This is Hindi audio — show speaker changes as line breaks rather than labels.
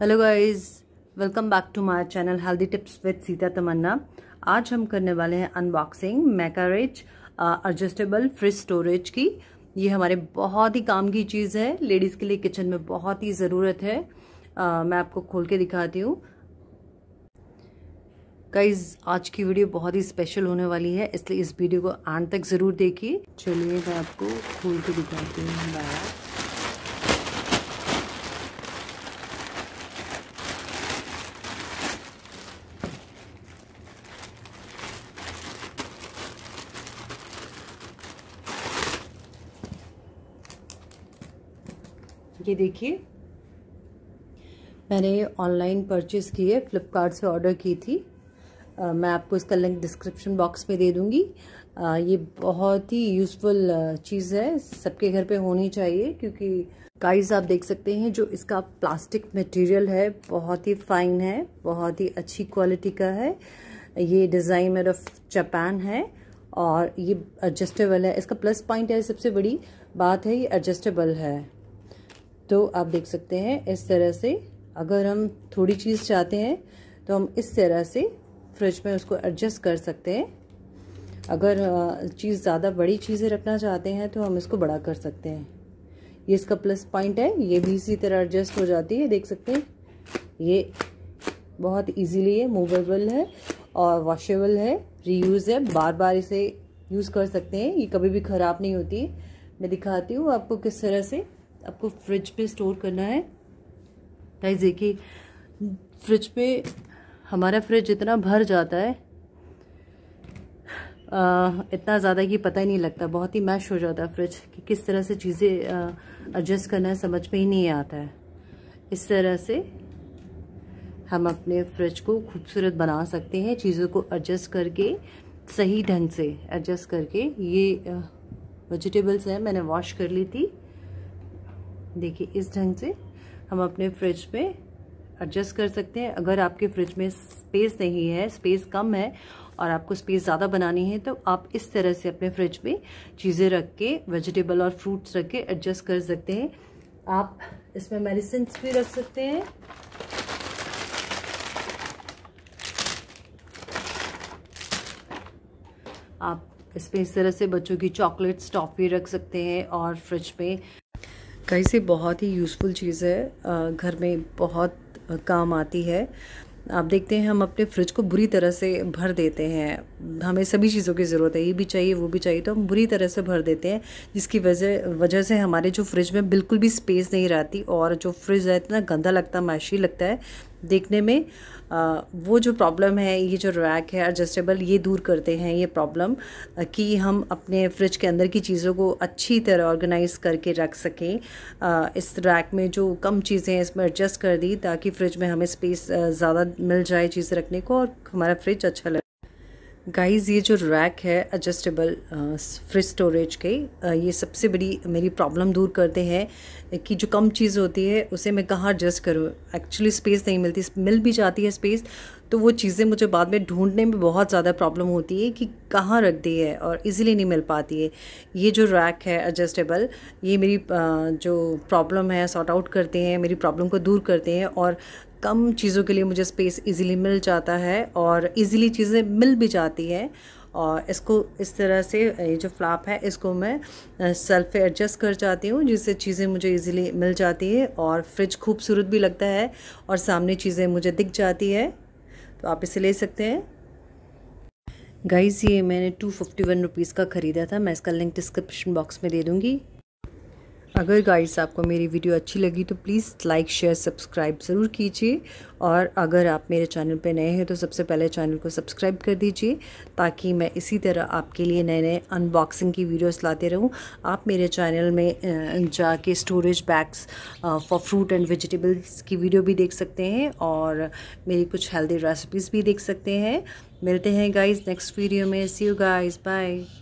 hello guys welcome back to my channel healthy tips with Sita Tamanna आज हम करने वाले हैं अनबॉक्सिंग मैकारेज एडजस्टेबल फ्रिज स्टोरेज की ये हमारे बहुत ही काम की चीज़ है लेडीज़ के लिए किचन में बहुत ही ज़रूरत है uh, मैं आपको खोल के दिखाती हूँ गाइज आज की वीडियो बहुत ही स्पेशल होने वाली है इसलिए इस वीडियो को आन तक ज़रूर देखिए चलिए मैं आपको खोल के दिखाती हूँ ये देखिए मैंने ऑनलाइन परचेज़ की है फ्लिपकार्ट से ऑर्डर की थी आ, मैं आपको इसका लिंक डिस्क्रिप्शन बॉक्स में दे दूँगी ये बहुत ही यूज़फुल चीज़ है सबके घर पे होनी चाहिए क्योंकि काइज आप देख सकते हैं जो इसका प्लास्टिक मटेरियल है बहुत ही फाइन है बहुत ही अच्छी क्वालिटी का है ये डिज़ाइन मेड ऑफ जापान है और ये एडजस्टेबल है इसका प्लस पॉइंट है सबसे बड़ी बात है ये एडजस्टेबल है तो आप देख सकते हैं इस तरह से अगर हम थोड़ी चीज़ चाहते हैं तो हम इस तरह से फ्रिज में उसको एडजस्ट कर सकते हैं अगर चीज़ ज़्यादा बड़ी चीज़ें रखना चाहते हैं तो हम इसको बड़ा कर सकते हैं ये इसका प्लस पॉइंट है ये भी इसी तरह एडजस्ट हो जाती है देख सकते हैं ये बहुत इजीली है मूवेबल है और वॉशेबल है रीयूज़ है बार बार इसे यूज़ कर सकते हैं ये कभी भी ख़राब नहीं होती मैं दिखाती हूँ आपको किस तरह से आपको फ्रिज पे स्टोर करना है गाइज देखिए फ्रिज पे हमारा फ्रिज इतना भर जाता है आ, इतना ज़्यादा कि पता ही नहीं लगता बहुत ही मैश हो जाता है फ्रिज कि किस तरह से चीज़ें एडजस्ट करना है समझ में ही नहीं आता है इस तरह से हम अपने फ्रिज को खूबसूरत बना सकते हैं चीज़ों को एडजस्ट करके सही ढंग से एडजस्ट करके ये वेजिटेबल्स हैं मैंने वॉश कर ली थी देखिए इस ढंग से हम अपने फ्रिज में एडजस्ट कर सकते हैं अगर आपके फ्रिज में स्पेस नहीं है स्पेस कम है और आपको स्पेस ज़्यादा बनानी है तो आप इस तरह से अपने फ्रिज में चीज़ें रख के वेजिटेबल और फ्रूट्स रख के एडजस्ट कर सकते हैं आप इसमें मेडिसिन भी रख सकते हैं आप इसमें इस तरह से बच्चों की चॉकलेट्स टॉफ़ी रख सकते हैं और फ्रिज में कहीं से बहुत ही यूज़फुल चीज़ है घर में बहुत काम आती है आप देखते हैं हम अपने फ्रिज को बुरी तरह से भर देते हैं हमें सभी चीज़ों की ज़रूरत है ये भी चाहिए वो भी चाहिए तो हम बुरी तरह से भर देते हैं जिसकी वजह वजह से हमारे जो फ्रिज में बिल्कुल भी स्पेस नहीं रहती और जो फ्रिज है इतना गंदा लगता है मैशी लगता है देखने में आ, वो जो प्रॉब्लम है ये जो रैक है एडजस्टेबल ये दूर करते हैं ये प्रॉब्लम कि हम अपने फ्रिज के अंदर की चीज़ों को अच्छी तरह ऑर्गेनाइज करके रख सकें इस रैक में जो कम चीज़ें हैं इसमें एडजस्ट कर दी ताकि फ्रिज में हमें स्पेस ज़्यादा मिल जाए चीज़ें रखने को और हमारा फ्रिज अच्छा लगे गाइस ये जो रैक है एडजस्टेबल फ्रिज स्टोरेज के uh, ये सबसे बड़ी मेरी प्रॉब्लम दूर करते हैं कि जो कम चीज़ होती है उसे मैं कहाँ एडजस्ट करूँ एक्चुअली स्पेस नहीं मिलती मिल भी जाती है स्पेस तो वो चीज़ें मुझे बाद में ढूंढने में बहुत ज़्यादा प्रॉब्लम होती है कि कहाँ रख दी है और इजीली नहीं मिल पाती है ये जो रैक है एडजस्टेबल ये मेरी uh, जो प्रॉब्लम है सॉर्ट आउट करते हैं मेरी प्रॉब्लम को दूर करते हैं और कम चीज़ों के लिए मुझे स्पेस इजीली मिल जाता है और इजीली चीज़ें मिल भी जाती है और इसको इस तरह से ये जो फ्लाप है इसको मैं सेल्फ पे एडजस्ट कर जाती हूँ जिससे चीज़ें मुझे इजीली मिल जाती है और फ्रिज खूबसूरत भी लगता है और सामने चीज़ें मुझे दिख जाती है तो आप इसे ले सकते हैं गाइज़ ये मैंने टू फिफ्टी वन रुपीज़ का ख़रीदा था मैं इसका लिंक डिस्क्रिप्शन बॉक्स में दे दूँगी अगर गाइस आपको मेरी वीडियो अच्छी लगी तो प्लीज़ लाइक शेयर सब्सक्राइब ज़रूर कीजिए और अगर आप मेरे चैनल पर नए हैं तो सबसे पहले चैनल को सब्सक्राइब कर दीजिए ताकि मैं इसी तरह आपके लिए नए नए अनबॉक्सिंग की वीडियोस लाते रहूं आप मेरे चैनल में जाके storage bags for fruit and vegetables की वीडियो भी देख सकते हैं और मेरी कुछ हेल्दी रेसिपीज़ भी देख सकते हैं मिलते हैं गाइज़ नेक्स्ट वीडियो में सी यू गाइज़ बाय